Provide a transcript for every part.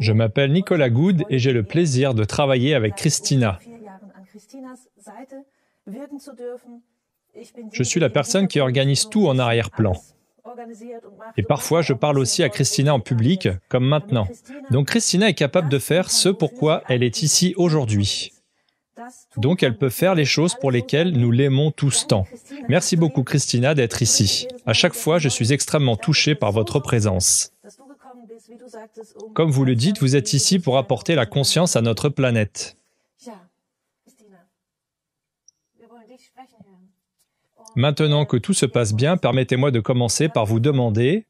Je m'appelle Nicolas Goud et j'ai le plaisir de travailler avec Christina. Je suis la personne qui organise tout en arrière-plan. Et parfois, je parle aussi à Christina en public, comme maintenant. Donc Christina est capable de faire ce pourquoi elle est ici aujourd'hui. Donc elle peut faire les choses pour lesquelles nous l'aimons tous tant. Merci beaucoup Christina d'être ici. À chaque fois, je suis extrêmement touché par votre présence. Comme vous le dites, vous êtes ici pour apporter la conscience à notre planète. Maintenant que tout se passe bien, permettez-moi de commencer par vous demander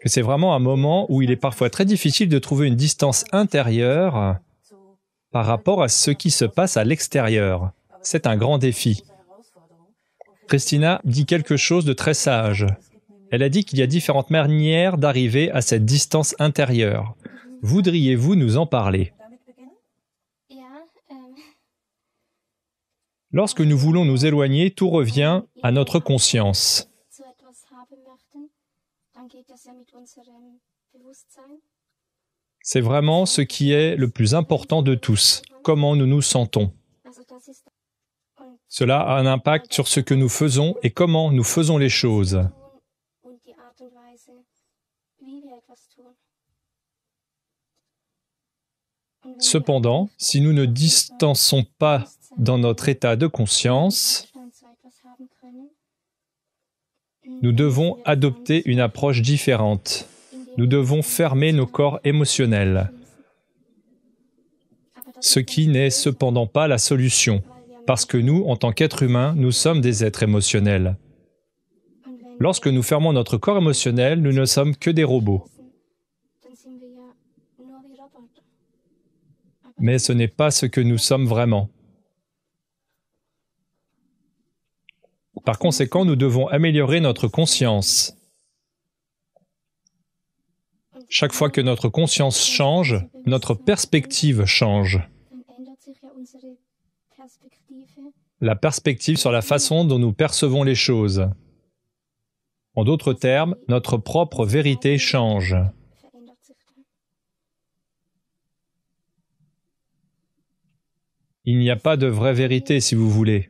que c'est vraiment un moment où il est parfois très difficile de trouver une distance intérieure par rapport à ce qui se passe à l'extérieur. C'est un grand défi. Christina dit quelque chose de très sage. Elle a dit qu'il y a différentes manières d'arriver à cette distance intérieure. Voudriez-vous nous en parler Lorsque nous voulons nous éloigner, tout revient à notre conscience. C'est vraiment ce qui est le plus important de tous, comment nous nous sentons. Cela a un impact sur ce que nous faisons et comment nous faisons les choses. Cependant, si nous ne distançons pas dans notre état de conscience, nous devons adopter une approche différente. Nous devons fermer nos corps émotionnels, ce qui n'est cependant pas la solution, parce que nous, en tant qu'êtres humains, nous sommes des êtres émotionnels. Lorsque nous fermons notre corps émotionnel, nous ne sommes que des robots. mais ce n'est pas ce que nous sommes vraiment. Par conséquent, nous devons améliorer notre conscience. Chaque fois que notre conscience change, notre perspective change. La perspective sur la façon dont nous percevons les choses. En d'autres termes, notre propre vérité change. Il n'y a pas de vraie vérité, si vous voulez.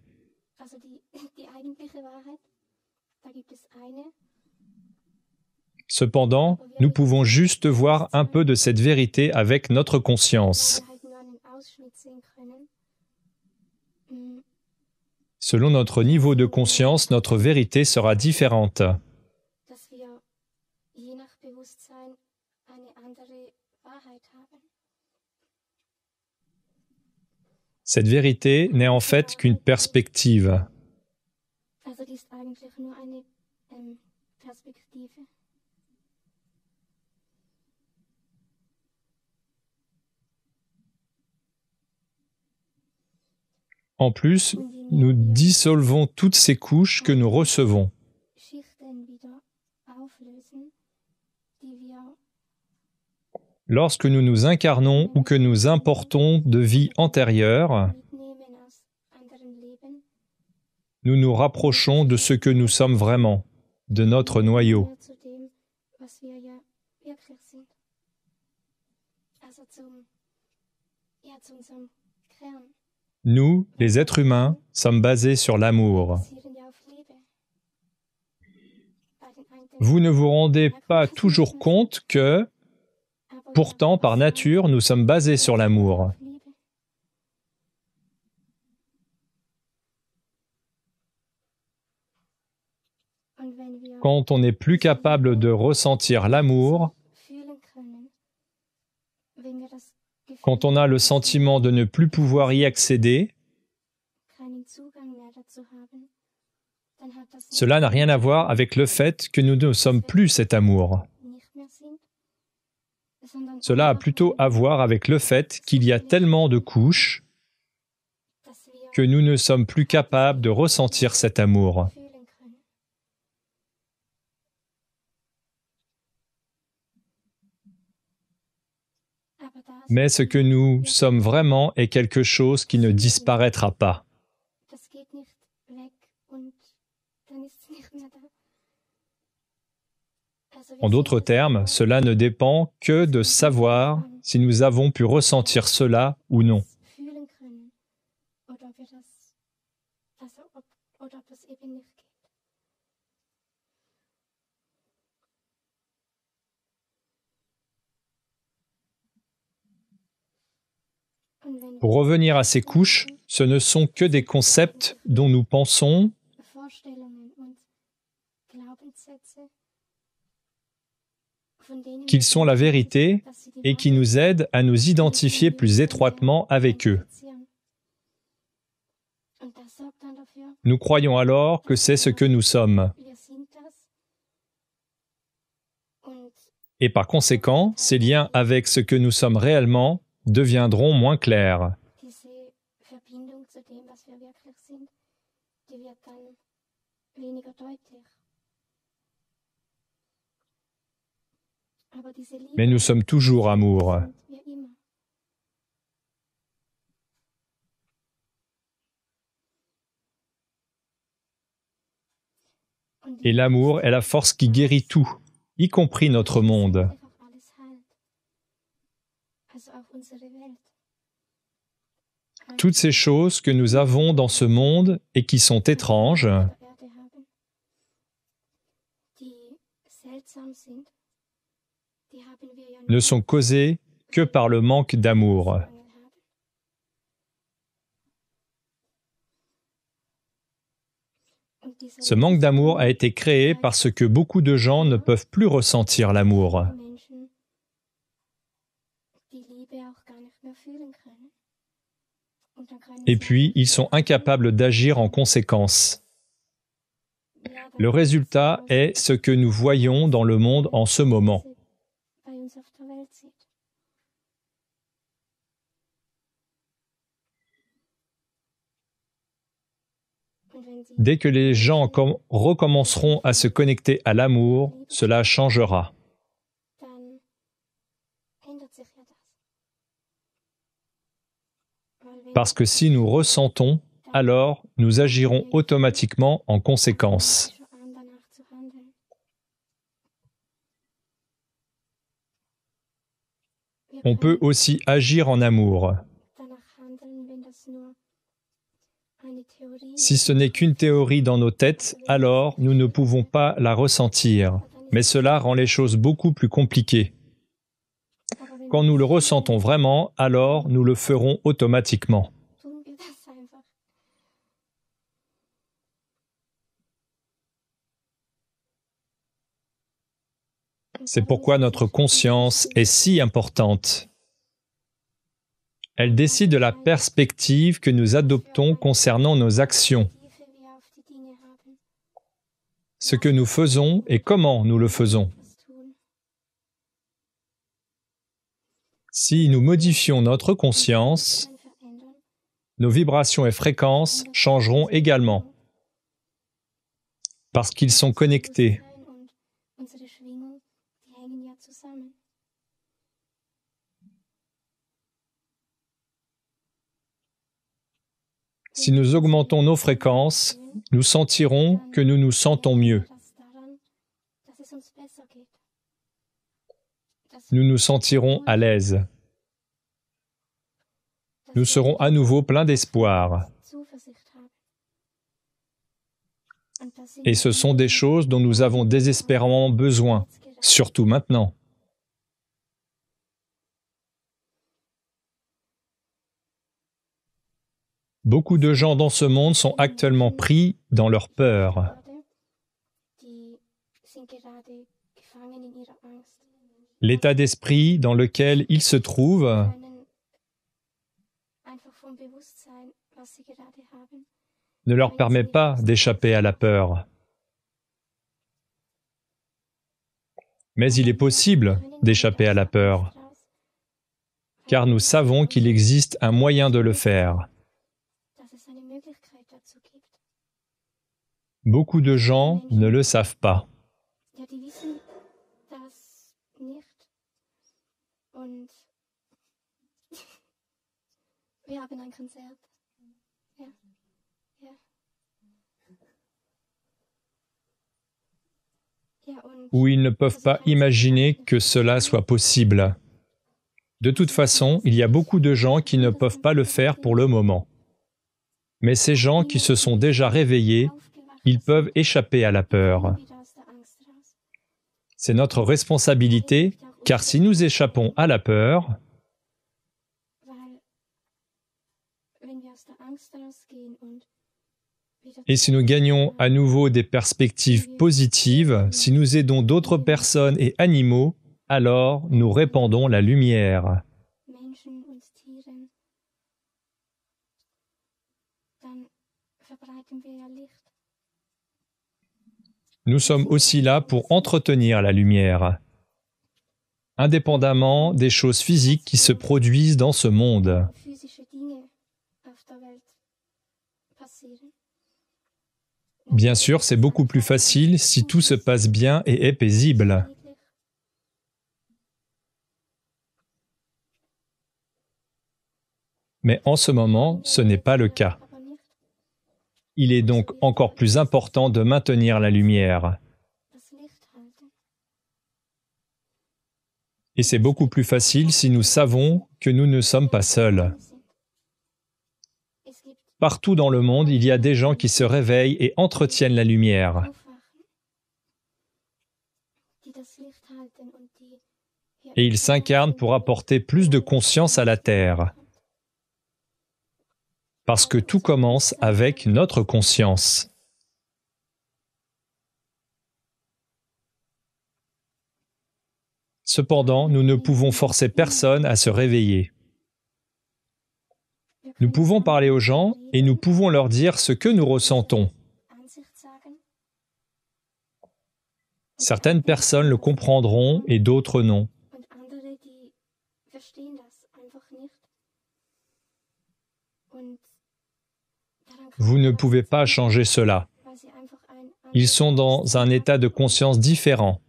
Cependant, nous pouvons juste voir un peu de cette vérité avec notre conscience. Mm. Selon notre niveau de conscience, notre vérité sera différente. Cette vérité n'est en fait qu'une perspective. Ähm, en plus, nous dissolvons toutes ces couches que nous recevons. Lorsque nous nous incarnons ou que nous importons de vie antérieure, nous nous rapprochons de ce que nous sommes vraiment, de notre noyau. Nous, les êtres humains, sommes basés sur l'amour. Vous ne vous rendez pas toujours compte que Pourtant, par nature, nous sommes basés sur l'amour. Quand on n'est plus capable de ressentir l'amour, quand on a le sentiment de ne plus pouvoir y accéder, cela n'a rien à voir avec le fait que nous ne sommes plus cet amour. Cela a plutôt à voir avec le fait qu'il y a tellement de couches que nous ne sommes plus capables de ressentir cet amour. Mais ce que nous sommes vraiment est quelque chose qui ne disparaîtra pas. En d'autres termes, cela ne dépend que de savoir si nous avons pu ressentir cela ou non. Pour revenir à ces couches, ce ne sont que des concepts dont nous pensons qu'ils sont la vérité et qui nous aident à nous identifier plus étroitement avec eux. Nous croyons alors que c'est ce que nous sommes. Et par conséquent, ces liens avec ce que nous sommes réellement deviendront moins clairs. mais nous sommes toujours amour. Et l'amour est la force qui guérit tout, y compris notre monde. Toutes ces choses que nous avons dans ce monde et qui sont étranges, ne sont causés que par le manque d'amour. Ce manque d'amour a été créé parce que beaucoup de gens ne peuvent plus ressentir l'amour. Et puis, ils sont incapables d'agir en conséquence. Le résultat est ce que nous voyons dans le monde en ce moment. Dès que les gens recommenceront à se connecter à l'amour, cela changera. Parce que si nous ressentons, alors nous agirons automatiquement en conséquence. On peut aussi agir en amour. Si ce n'est qu'une théorie dans nos têtes, alors nous ne pouvons pas la ressentir. Mais cela rend les choses beaucoup plus compliquées. Quand nous le ressentons vraiment, alors nous le ferons automatiquement. C'est pourquoi notre conscience est si importante. Elle décide de la perspective que nous adoptons concernant nos actions, ce que nous faisons et comment nous le faisons. Si nous modifions notre conscience, nos vibrations et fréquences changeront également, parce qu'ils sont connectés. Si nous augmentons nos fréquences, nous sentirons que nous nous sentons mieux. Nous nous sentirons à l'aise. Nous serons à nouveau pleins d'espoir. Et ce sont des choses dont nous avons désespérément besoin, surtout maintenant. Beaucoup de gens dans ce monde sont actuellement pris dans leur peur. L'état d'esprit dans lequel ils se trouvent ne leur permet pas d'échapper à la peur. Mais il est possible d'échapper à la peur, car nous savons qu'il existe un moyen de le faire. Beaucoup de gens ne le savent pas. Ou ils ne peuvent pas imaginer que cela soit possible. De toute façon, il y a beaucoup de gens qui ne peuvent pas le faire pour le moment. Mais ces gens qui se sont déjà réveillés ils peuvent échapper à la peur. C'est notre responsabilité, car si nous échappons à la peur, et si nous gagnons à nouveau des perspectives positives, si nous aidons d'autres personnes et animaux, alors nous répandons la lumière. nous sommes aussi là pour entretenir la lumière, indépendamment des choses physiques qui se produisent dans ce monde. Bien sûr, c'est beaucoup plus facile si tout se passe bien et est paisible. Mais en ce moment, ce n'est pas le cas il est donc encore plus important de maintenir la lumière. Et c'est beaucoup plus facile si nous savons que nous ne sommes pas seuls. Partout dans le monde, il y a des gens qui se réveillent et entretiennent la lumière. Et ils s'incarnent pour apporter plus de conscience à la Terre parce que tout commence avec notre conscience. Cependant, nous ne pouvons forcer personne à se réveiller. Nous pouvons parler aux gens et nous pouvons leur dire ce que nous ressentons. Certaines personnes le comprendront et d'autres non. Vous ne pouvez pas changer cela. Ils sont dans un état de conscience différent.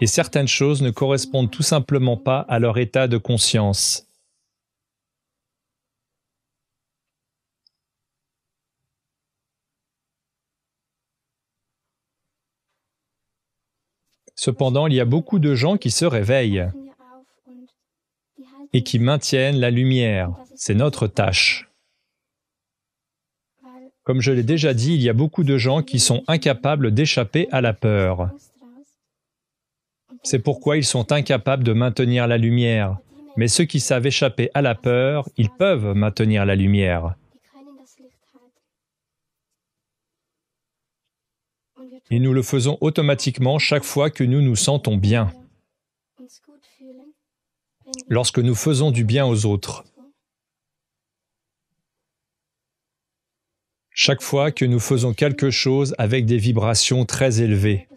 Et certaines choses ne correspondent tout simplement pas à leur état de conscience. Cependant, il y a beaucoup de gens qui se réveillent et qui maintiennent la lumière. C'est notre tâche. Comme je l'ai déjà dit, il y a beaucoup de gens qui sont incapables d'échapper à la peur. C'est pourquoi ils sont incapables de maintenir la lumière. Mais ceux qui savent échapper à la peur, ils peuvent maintenir la lumière. Et nous le faisons automatiquement chaque fois que nous nous sentons bien. Lorsque nous faisons du bien aux autres, chaque fois que nous faisons quelque chose avec des vibrations très élevées.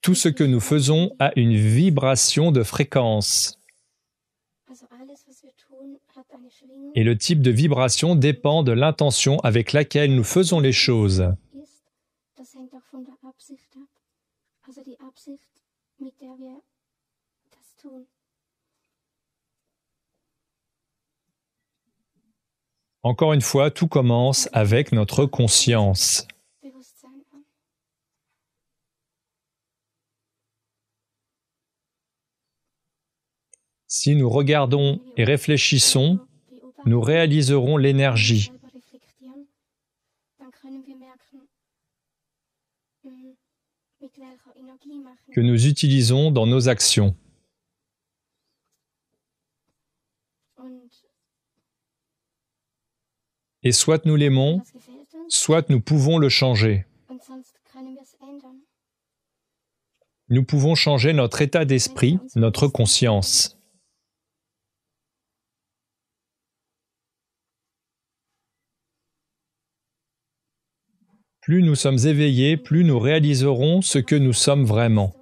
Tout ce que nous faisons a une vibration de fréquence. Et le type de vibration dépend de l'intention avec laquelle nous faisons les choses. Encore une fois, tout commence avec notre conscience. Si nous regardons et réfléchissons, nous réaliserons l'énergie, que nous utilisons dans nos actions. Et soit nous l'aimons, soit nous pouvons le changer. Nous pouvons changer notre état d'esprit, notre conscience. Plus nous sommes éveillés, plus nous réaliserons ce que nous sommes vraiment.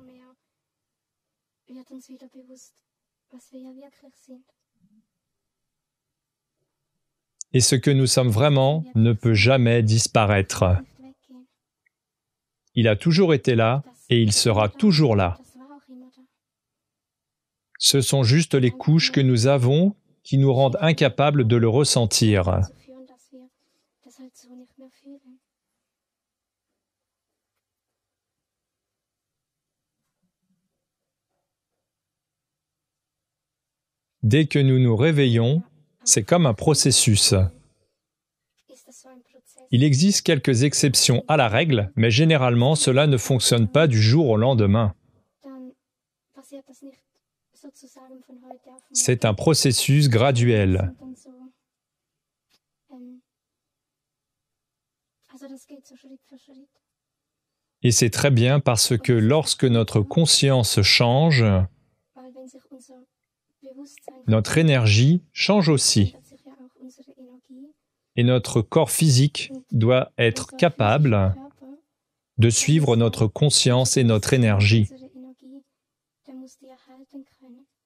Et ce que nous sommes vraiment ne peut jamais disparaître. Il a toujours été là et il sera toujours là. Ce sont juste les couches que nous avons qui nous rendent incapables de le ressentir. Dès que nous nous réveillons, c'est comme un processus. Il existe quelques exceptions à la règle, mais généralement cela ne fonctionne pas du jour au lendemain. C'est un processus graduel. Et c'est très bien parce que lorsque notre conscience change, notre énergie change aussi. Et notre corps physique doit être capable de suivre notre conscience et notre énergie.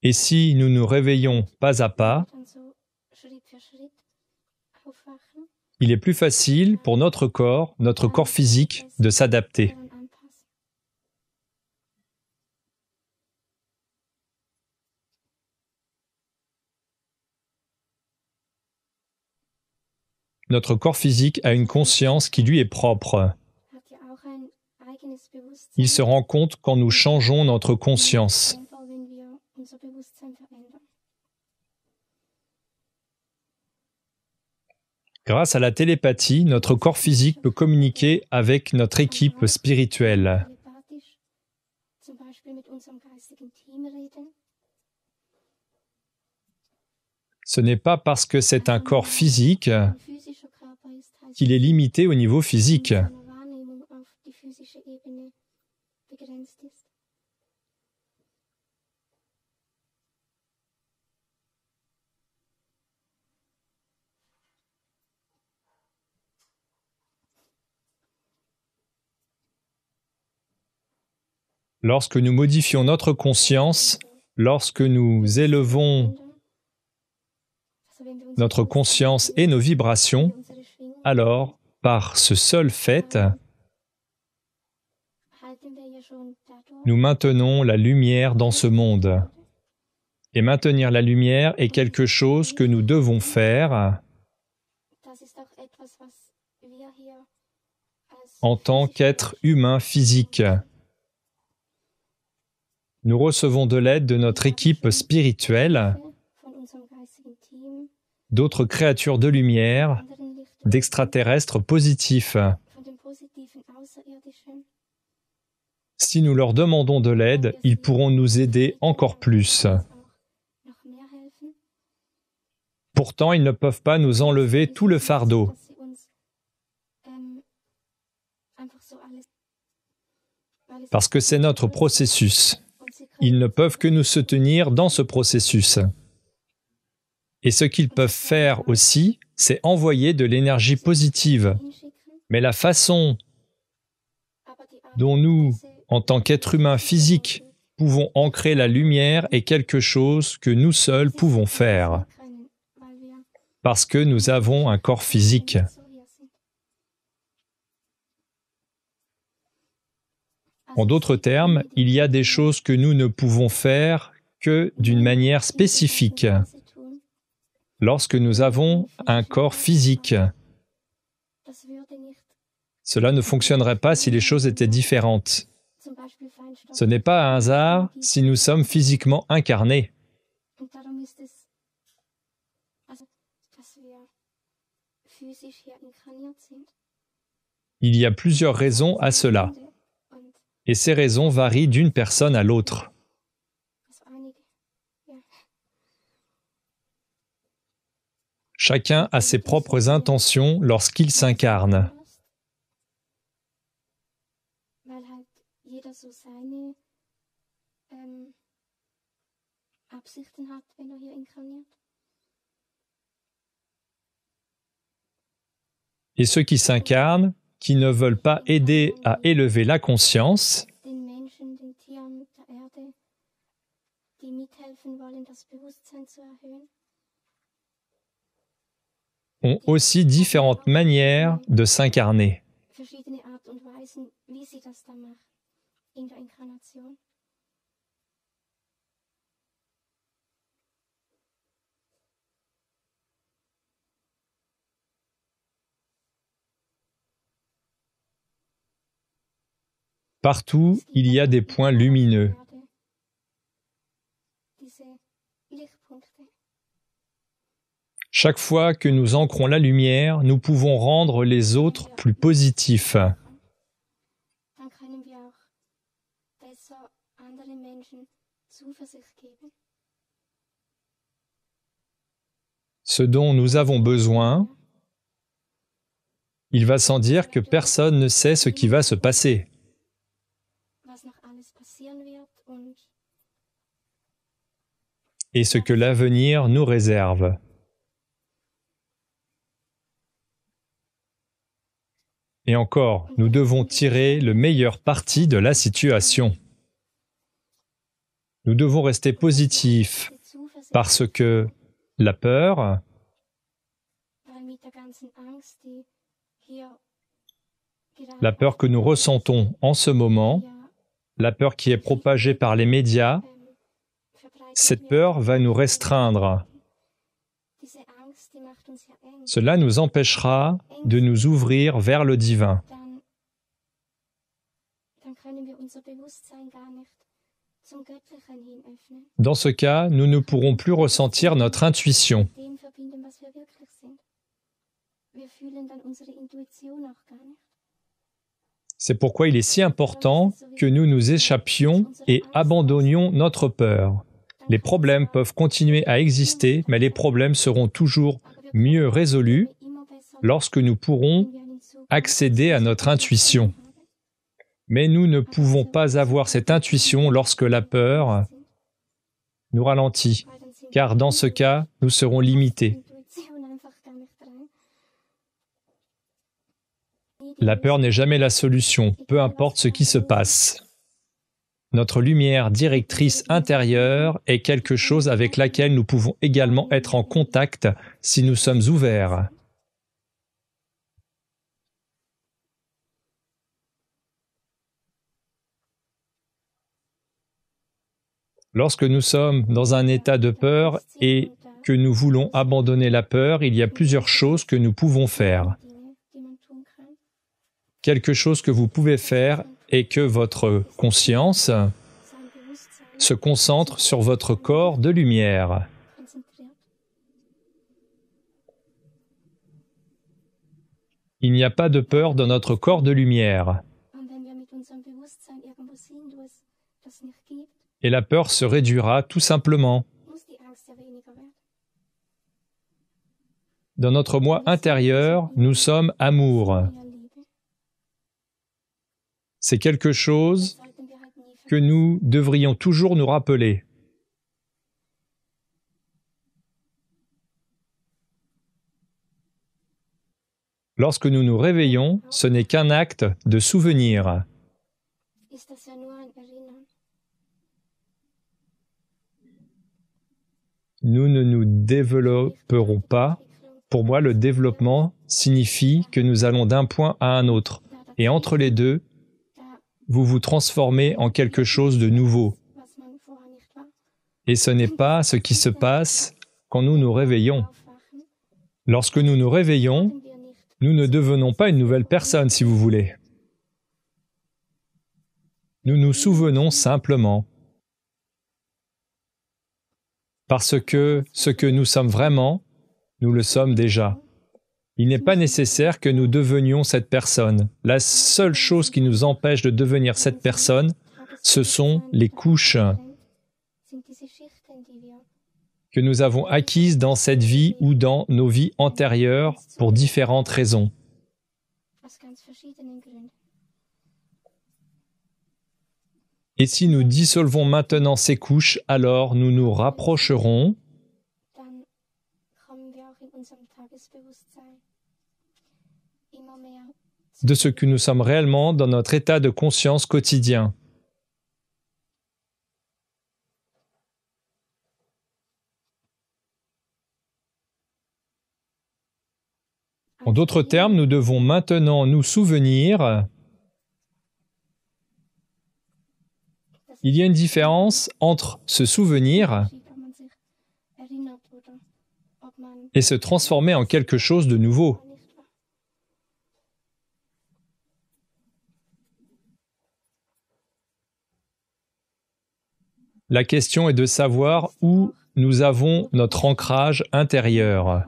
Et si nous nous réveillons pas à pas, il est plus facile pour notre corps, notre corps physique, de s'adapter. Notre corps physique a une conscience qui lui est propre. Il se rend compte quand nous changeons notre conscience. Grâce à la télépathie, notre corps physique peut communiquer avec notre équipe spirituelle. Ce n'est pas parce que c'est un corps physique qu'il est limité au niveau physique. Lorsque nous modifions notre conscience, lorsque nous élevons notre conscience et nos vibrations, alors, par ce seul fait, nous maintenons la lumière dans ce monde. Et maintenir la lumière est quelque chose que nous devons faire en tant qu'être humain physique. Nous recevons de l'aide de notre équipe spirituelle, d'autres créatures de lumière d'extraterrestres positifs. Si nous leur demandons de l'aide, ils pourront nous aider encore plus. Pourtant, ils ne peuvent pas nous enlever tout le fardeau. Ähm, Parce que c'est notre processus. Ils ne peuvent que nous soutenir dans ce processus. Et ce qu'ils peuvent faire aussi, c'est envoyer de l'énergie positive. Mais la façon dont nous, en tant qu'êtres humains physiques, pouvons ancrer la lumière est quelque chose que nous seuls pouvons faire, parce que nous avons un corps physique. En d'autres termes, il y a des choses que nous ne pouvons faire que d'une manière spécifique lorsque nous avons un corps physique. Cela ne fonctionnerait pas si les choses étaient différentes. Ce n'est pas un hasard si nous sommes physiquement incarnés. Il y a plusieurs raisons à cela, et ces raisons varient d'une personne à l'autre. Chacun a ses propres intentions lorsqu'il s'incarne. Ähm, er Et ceux qui s'incarnent, qui ne veulent pas aider à élever la conscience, ont aussi différentes manières de s'incarner. Partout, il y a des points lumineux Chaque fois que nous ancrons la lumière, nous pouvons rendre les autres plus positifs. Ce dont nous avons besoin, il va sans dire que personne ne sait ce qui va se passer. Et ce que l'avenir nous réserve. Et encore, nous devons tirer le meilleur parti de la situation. Nous devons rester positifs parce que la peur la peur que nous ressentons en ce moment, la peur qui est propagée par les médias, cette peur va nous restreindre. Cela nous empêchera de nous ouvrir vers le divin. Dans ce cas, nous ne pourrons plus ressentir notre intuition. C'est pourquoi il est si important que nous nous échappions et abandonnions notre peur. Les problèmes peuvent continuer à exister, mais les problèmes seront toujours mieux résolu lorsque nous pourrons accéder à notre intuition. Mais nous ne pouvons pas avoir cette intuition lorsque la peur nous ralentit, car dans ce cas, nous serons limités. La peur n'est jamais la solution, peu importe ce qui se passe. Notre lumière directrice intérieure est quelque chose avec laquelle nous pouvons également être en contact si nous sommes ouverts. Lorsque nous sommes dans un état de peur et que nous voulons abandonner la peur, il y a plusieurs choses que nous pouvons faire. Quelque chose que vous pouvez faire et que votre conscience se concentre sur votre corps de lumière. Il n'y a pas de peur dans notre corps de lumière. Et la peur se réduira tout simplement. Dans notre moi intérieur, nous sommes amour c'est quelque chose que nous devrions toujours nous rappeler. Lorsque nous nous réveillons, ce n'est qu'un acte de souvenir. Nous ne nous développerons pas. Pour moi, le développement signifie que nous allons d'un point à un autre. Et entre les deux, vous vous transformez en quelque chose de nouveau. Et ce n'est pas ce qui se passe quand nous nous réveillons. Lorsque nous nous réveillons, nous ne devenons pas une nouvelle personne, si vous voulez. Nous nous souvenons simplement. Parce que ce que nous sommes vraiment, nous le sommes déjà. Il n'est pas nécessaire que nous devenions cette personne. La seule chose qui nous empêche de devenir cette personne, ce sont les couches que nous avons acquises dans cette vie ou dans nos vies antérieures pour différentes raisons. Et si nous dissolvons maintenant ces couches, alors nous nous rapprocherons de ce que nous sommes réellement dans notre état de conscience quotidien. En d'autres termes, nous devons maintenant nous souvenir il y a une différence entre se souvenir et se transformer en quelque chose de nouveau. La question est de savoir où nous avons notre ancrage intérieur.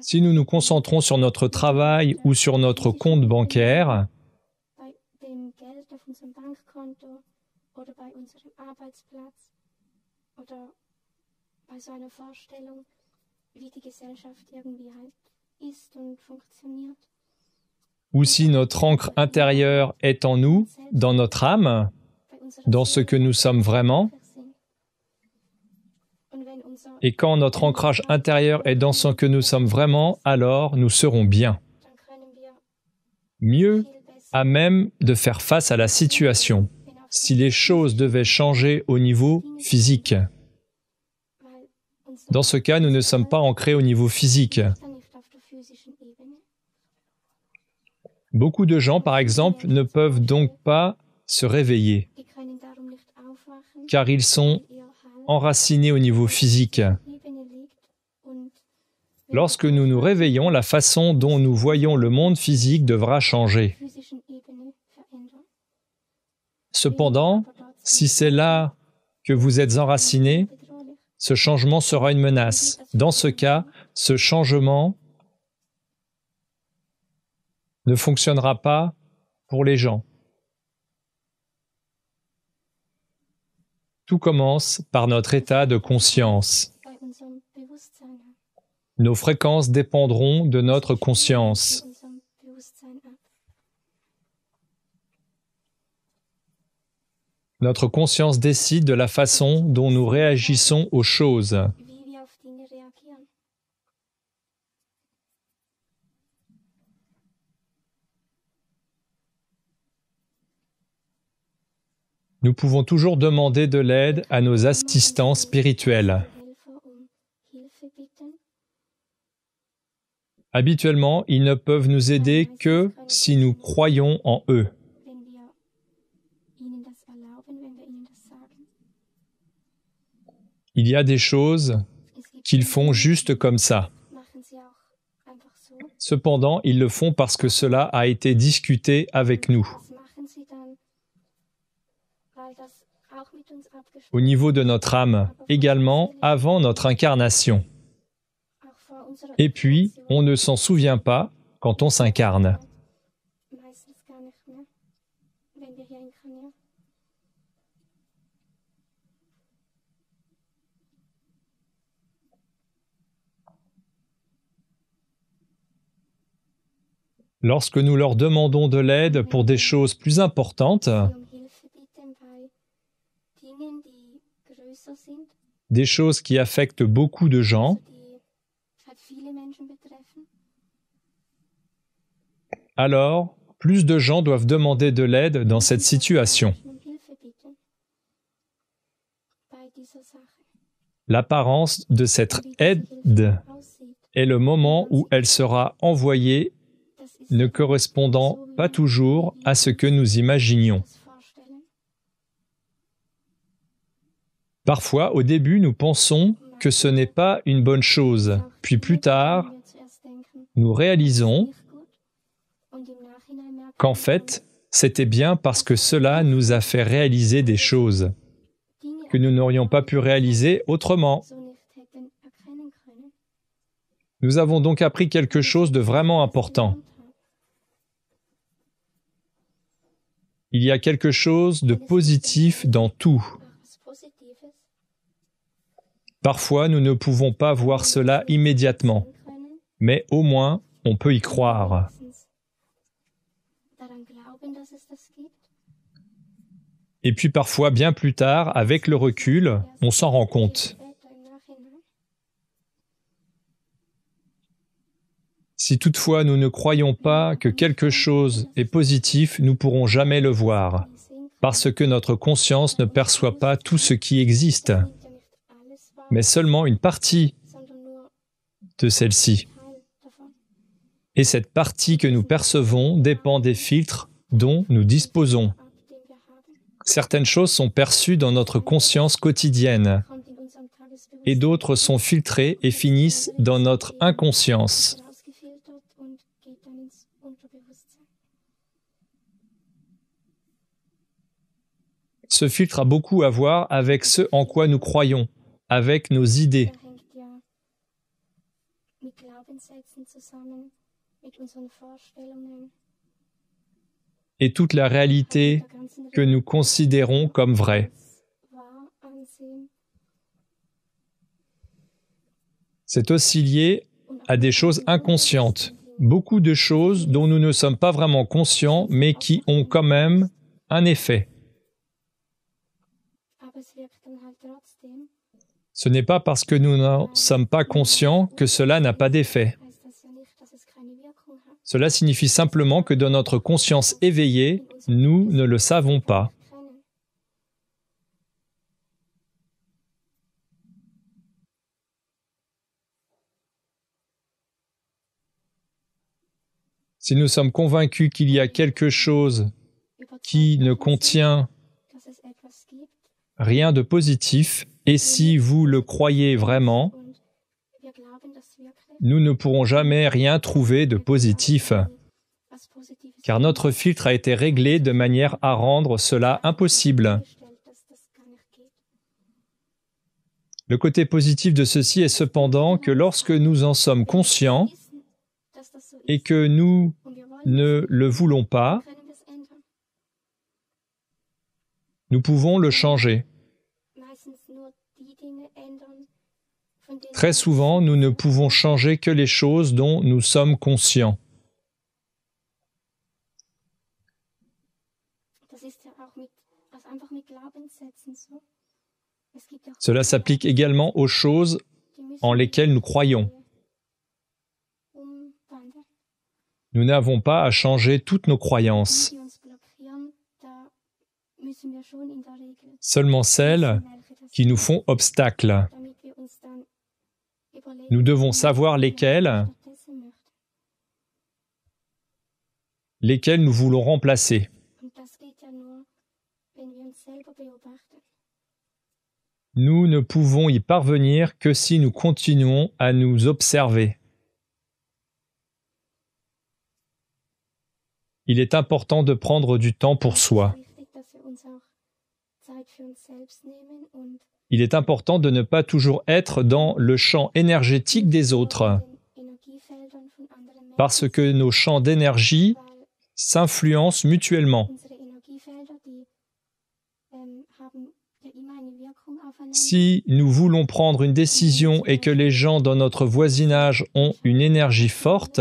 Si nous nous concentrons sur notre travail ou sur notre compte bancaire, ou si notre ancre intérieure est en nous, dans notre âme, dans ce que nous sommes vraiment. Et quand notre ancrage intérieur est dans ce que nous sommes vraiment, alors nous serons bien. Mieux à même de faire face à la situation, si les choses devaient changer au niveau physique. Dans ce cas, nous ne sommes pas ancrés au niveau physique. Beaucoup de gens, par exemple, ne peuvent donc pas se réveiller car ils sont enracinés au niveau physique. Lorsque nous nous réveillons, la façon dont nous voyons le monde physique devra changer. Cependant, si c'est là que vous êtes enraciné, ce changement sera une menace. Dans ce cas, ce changement ne fonctionnera pas pour les gens. Tout commence par notre état de conscience. Nos fréquences dépendront de notre conscience. Notre conscience décide de la façon dont nous réagissons aux choses. Nous pouvons toujours demander de l'aide à nos assistants spirituels. Habituellement, ils ne peuvent nous aider que si nous croyons en eux. Il y a des choses qu'ils font juste comme ça. Cependant, ils le font parce que cela a été discuté avec nous. au niveau de notre âme, également avant notre incarnation. Et puis, on ne s'en souvient pas quand on s'incarne. Lorsque nous leur demandons de l'aide pour des choses plus importantes, des choses qui affectent beaucoup de gens. Alors, plus de gens doivent demander de l'aide dans cette situation. L'apparence de cette aide est le moment où elle sera envoyée ne correspondant pas toujours à ce que nous imaginions. Parfois, au début, nous pensons que ce n'est pas une bonne chose, puis plus tard, nous réalisons qu'en fait, c'était bien parce que cela nous a fait réaliser des choses que nous n'aurions pas pu réaliser autrement. Nous avons donc appris quelque chose de vraiment important. Il y a quelque chose de positif dans tout. Parfois, nous ne pouvons pas voir cela immédiatement, mais au moins, on peut y croire. Et puis parfois, bien plus tard, avec le recul, on s'en rend compte. Si toutefois nous ne croyons pas que quelque chose est positif, nous pourrons jamais le voir, parce que notre conscience ne perçoit pas tout ce qui existe mais seulement une partie de celle-ci. Et cette partie que nous percevons dépend des filtres dont nous disposons. Certaines choses sont perçues dans notre conscience quotidienne et d'autres sont filtrées et finissent dans notre inconscience. Ce filtre a beaucoup à voir avec ce en quoi nous croyons avec nos idées. Et toute la réalité que nous considérons comme vraie. C'est aussi lié à des choses inconscientes, beaucoup de choses dont nous ne sommes pas vraiment conscients, mais qui ont quand même un effet. Ce n'est pas parce que nous n'en sommes pas conscients que cela n'a pas d'effet. Cela signifie simplement que dans notre conscience éveillée, nous ne le savons pas. Si nous sommes convaincus qu'il y a quelque chose qui ne contient rien de positif, et si vous le croyez vraiment, nous ne pourrons jamais rien trouver de positif, car notre filtre a été réglé de manière à rendre cela impossible. Le côté positif de ceci est cependant que lorsque nous en sommes conscients et que nous ne le voulons pas, nous pouvons le changer. Très souvent, nous ne pouvons changer que les choses dont nous sommes conscients. Cela s'applique également aux choses en lesquelles nous croyons. Nous n'avons pas à changer toutes nos croyances, seulement celles qui nous font obstacle. Nous devons savoir lesquels lesquels nous voulons remplacer. Nous ne pouvons y parvenir que si nous continuons à nous observer. Il est important de prendre du temps pour soi il est important de ne pas toujours être dans le champ énergétique des autres, parce que nos champs d'énergie s'influencent mutuellement. Si nous voulons prendre une décision et que les gens dans notre voisinage ont une énergie forte,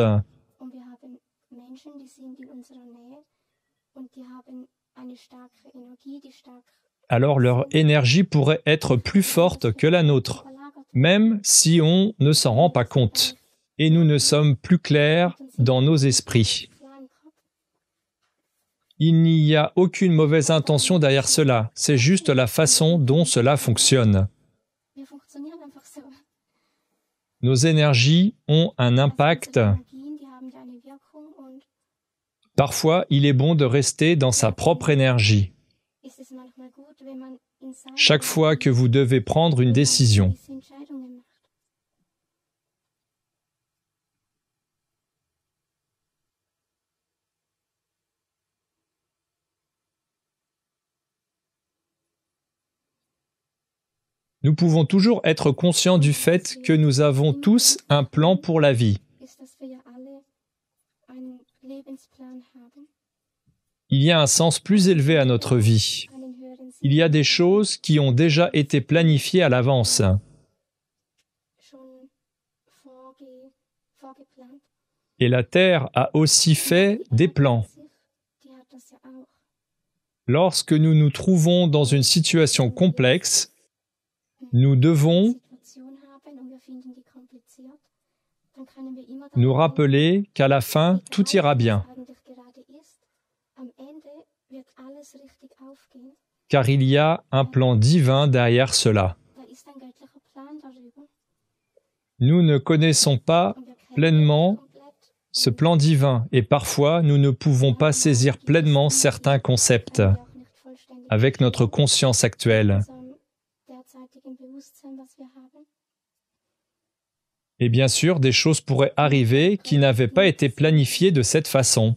alors leur énergie pourrait être plus forte que la nôtre, même si on ne s'en rend pas compte, et nous ne sommes plus clairs dans nos esprits. Il n'y a aucune mauvaise intention derrière cela, c'est juste la façon dont cela fonctionne. Nos énergies ont un impact. Parfois, il est bon de rester dans sa propre énergie chaque fois que vous devez prendre une décision. Nous pouvons toujours être conscients du fait que nous avons tous un plan pour la vie. Il y a un sens plus élevé à notre vie il y a des choses qui ont déjà été planifiées à l'avance. Et la Terre a aussi fait des plans. Lorsque nous nous trouvons dans une situation complexe, nous devons nous rappeler qu'à la fin, tout ira bien car il y a un plan divin derrière cela. Nous ne connaissons pas pleinement ce plan divin et parfois nous ne pouvons pas saisir pleinement certains concepts avec notre conscience actuelle. Et bien sûr, des choses pourraient arriver qui n'avaient pas été planifiées de cette façon.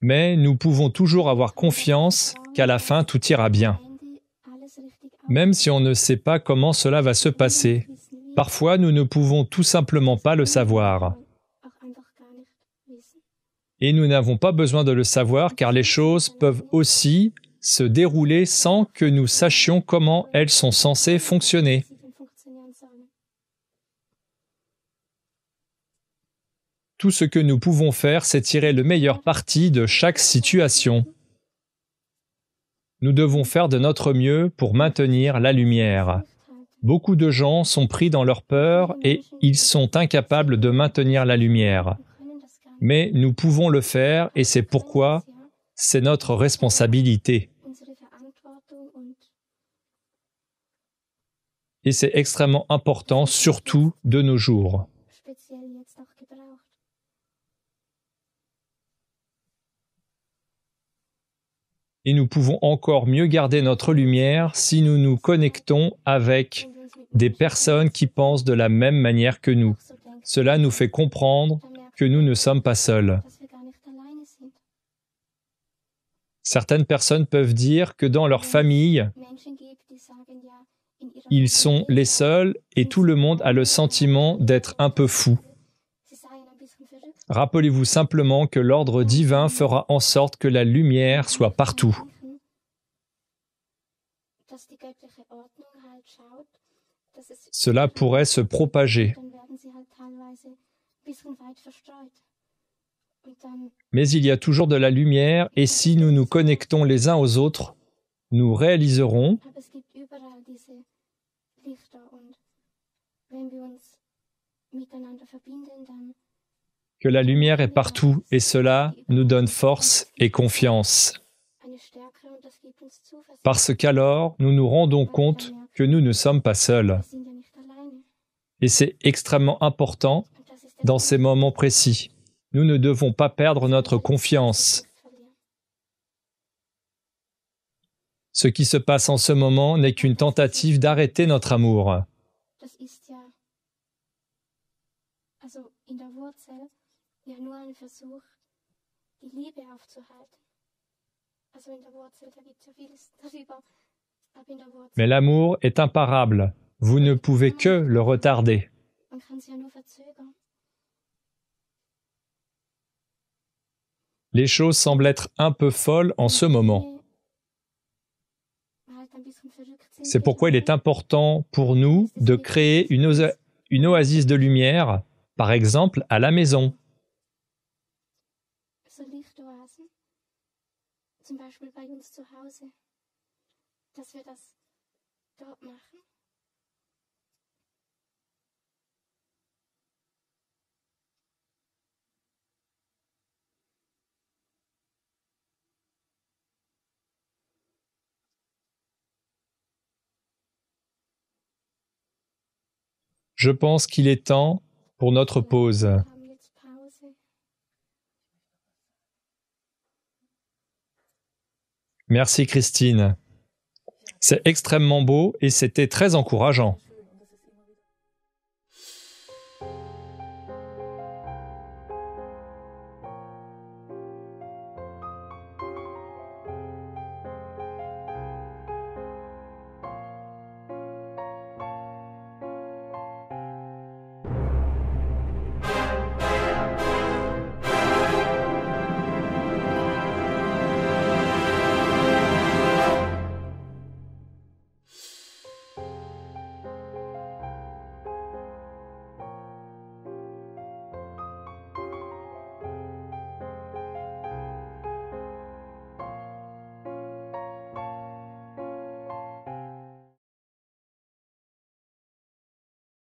Mais nous pouvons toujours avoir confiance qu'à la fin tout ira bien, même si on ne sait pas comment cela va se passer. Parfois, nous ne pouvons tout simplement pas le savoir. Et nous n'avons pas besoin de le savoir car les choses peuvent aussi se dérouler sans que nous sachions comment elles sont censées fonctionner. Tout ce que nous pouvons faire, c'est tirer le meilleur parti de chaque situation. Nous devons faire de notre mieux pour maintenir la lumière. Beaucoup de gens sont pris dans leur peur et ils sont incapables de maintenir la lumière. Mais nous pouvons le faire et c'est pourquoi c'est notre responsabilité. Et c'est extrêmement important, surtout de nos jours. et nous pouvons encore mieux garder notre lumière si nous nous connectons avec des personnes qui pensent de la même manière que nous. Cela nous fait comprendre que nous ne sommes pas seuls. Certaines personnes peuvent dire que dans leur famille, ils sont les seuls et tout le monde a le sentiment d'être un peu fou. Rappelez-vous simplement que l'ordre divin fera en sorte que la lumière soit partout. Cela pourrait se propager. Mais il y a toujours de la lumière et si nous nous connectons les uns aux autres, nous réaliserons que la lumière est partout et cela nous donne force et confiance. Parce qu'alors, nous nous rendons compte que nous ne sommes pas seuls. Et c'est extrêmement important dans ces moments précis. Nous ne devons pas perdre notre confiance. Ce qui se passe en ce moment n'est qu'une tentative d'arrêter notre amour. Mais l'amour est imparable. Vous ne pouvez que le retarder. Les choses semblent être un peu folles en ce moment. C'est pourquoi il est important pour nous de créer une oasis de lumière, par exemple à la maison. Beispiel bei uns zu Hause, dass wir das dort machen. Je pense qu'il est temps pour notre pause. Merci Christine. C'est extrêmement beau et c'était très encourageant.